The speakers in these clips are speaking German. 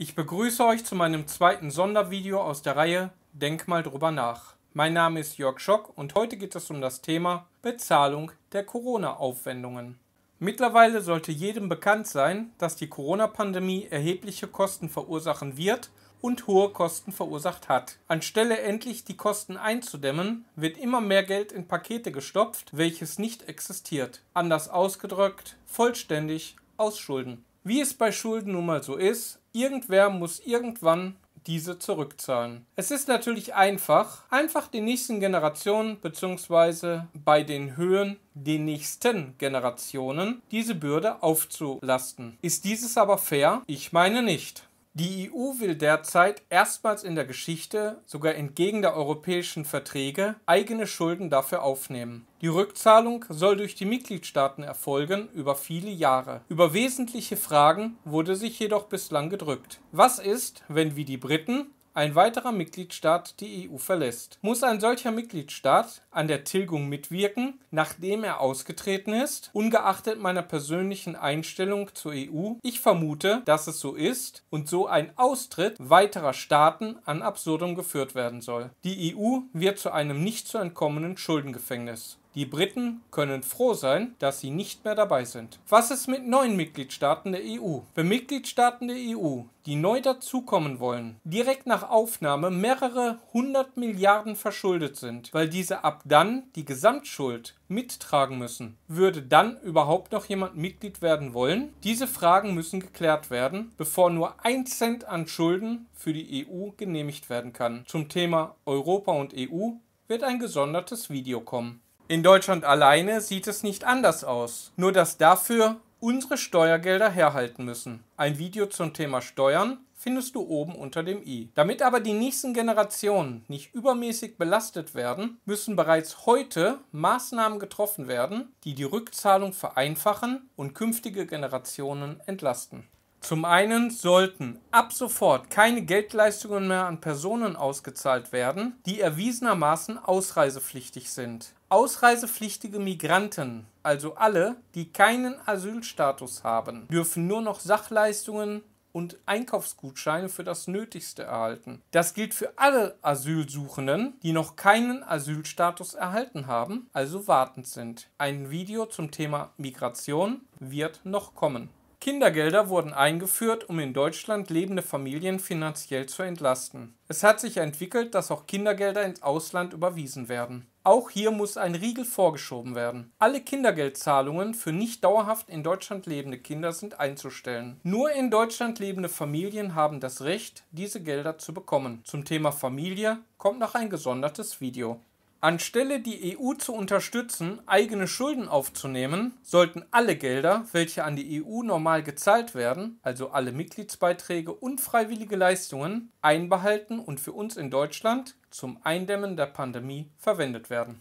Ich begrüße euch zu meinem zweiten Sondervideo aus der Reihe Denk mal drüber nach. Mein Name ist Jörg Schock und heute geht es um das Thema Bezahlung der Corona-Aufwendungen. Mittlerweile sollte jedem bekannt sein, dass die Corona-Pandemie erhebliche Kosten verursachen wird und hohe Kosten verursacht hat. Anstelle endlich die Kosten einzudämmen, wird immer mehr Geld in Pakete gestopft, welches nicht existiert. Anders ausgedrückt, vollständig aus Schulden. Wie es bei Schulden nun mal so ist, Irgendwer muss irgendwann diese zurückzahlen. Es ist natürlich einfach, einfach den nächsten Generationen bzw. bei den Höhen den nächsten Generationen diese Bürde aufzulasten. Ist dieses aber fair? Ich meine nicht. Die EU will derzeit erstmals in der Geschichte, sogar entgegen der europäischen Verträge, eigene Schulden dafür aufnehmen. Die Rückzahlung soll durch die Mitgliedstaaten erfolgen über viele Jahre. Über wesentliche Fragen wurde sich jedoch bislang gedrückt. Was ist, wenn wie die Briten ein weiterer Mitgliedstaat die EU verlässt. Muss ein solcher Mitgliedstaat an der Tilgung mitwirken, nachdem er ausgetreten ist, ungeachtet meiner persönlichen Einstellung zur EU? Ich vermute, dass es so ist und so ein Austritt weiterer Staaten an absurdum geführt werden soll. Die EU wird zu einem nicht zu entkommenen Schuldengefängnis. Die Briten können froh sein, dass sie nicht mehr dabei sind. Was ist mit neuen Mitgliedstaaten der EU? Wenn Mitgliedstaaten der EU, die neu dazukommen wollen, direkt nach Aufnahme mehrere hundert Milliarden verschuldet sind, weil diese ab dann die Gesamtschuld mittragen müssen, würde dann überhaupt noch jemand Mitglied werden wollen? Diese Fragen müssen geklärt werden, bevor nur ein Cent an Schulden für die EU genehmigt werden kann. Zum Thema Europa und EU wird ein gesondertes Video kommen. In Deutschland alleine sieht es nicht anders aus, nur dass dafür unsere Steuergelder herhalten müssen. Ein Video zum Thema Steuern findest du oben unter dem i. Damit aber die nächsten Generationen nicht übermäßig belastet werden, müssen bereits heute Maßnahmen getroffen werden, die die Rückzahlung vereinfachen und künftige Generationen entlasten. Zum einen sollten ab sofort keine Geldleistungen mehr an Personen ausgezahlt werden, die erwiesenermaßen ausreisepflichtig sind. Ausreisepflichtige Migranten, also alle, die keinen Asylstatus haben, dürfen nur noch Sachleistungen und Einkaufsgutscheine für das Nötigste erhalten. Das gilt für alle Asylsuchenden, die noch keinen Asylstatus erhalten haben, also wartend sind. Ein Video zum Thema Migration wird noch kommen. Kindergelder wurden eingeführt, um in Deutschland lebende Familien finanziell zu entlasten. Es hat sich entwickelt, dass auch Kindergelder ins Ausland überwiesen werden. Auch hier muss ein Riegel vorgeschoben werden. Alle Kindergeldzahlungen für nicht dauerhaft in Deutschland lebende Kinder sind einzustellen. Nur in Deutschland lebende Familien haben das Recht, diese Gelder zu bekommen. Zum Thema Familie kommt noch ein gesondertes Video. Anstelle die EU zu unterstützen, eigene Schulden aufzunehmen, sollten alle Gelder, welche an die EU normal gezahlt werden, also alle Mitgliedsbeiträge und freiwillige Leistungen, einbehalten und für uns in Deutschland zum Eindämmen der Pandemie verwendet werden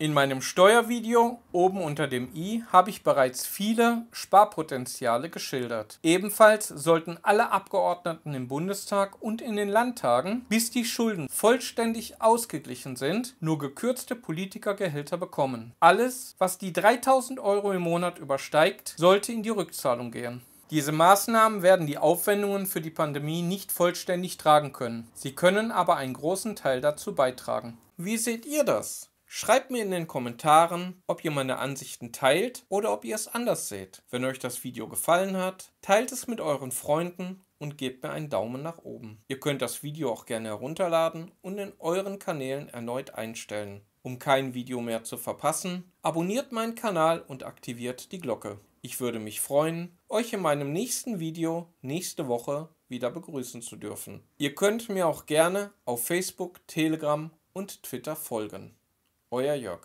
in meinem Steuervideo oben unter dem i habe ich bereits viele Sparpotenziale geschildert. Ebenfalls sollten alle Abgeordneten im Bundestag und in den Landtagen, bis die Schulden vollständig ausgeglichen sind, nur gekürzte Politikergehälter bekommen. Alles, was die 3000 Euro im Monat übersteigt, sollte in die Rückzahlung gehen. Diese Maßnahmen werden die Aufwendungen für die Pandemie nicht vollständig tragen können. Sie können aber einen großen Teil dazu beitragen. Wie seht ihr das? Schreibt mir in den Kommentaren, ob ihr meine Ansichten teilt oder ob ihr es anders seht. Wenn euch das Video gefallen hat, teilt es mit euren Freunden und gebt mir einen Daumen nach oben. Ihr könnt das Video auch gerne herunterladen und in euren Kanälen erneut einstellen. Um kein Video mehr zu verpassen, abonniert meinen Kanal und aktiviert die Glocke. Ich würde mich freuen, euch in meinem nächsten Video nächste Woche wieder begrüßen zu dürfen. Ihr könnt mir auch gerne auf Facebook, Telegram und Twitter folgen. Euer Jörg.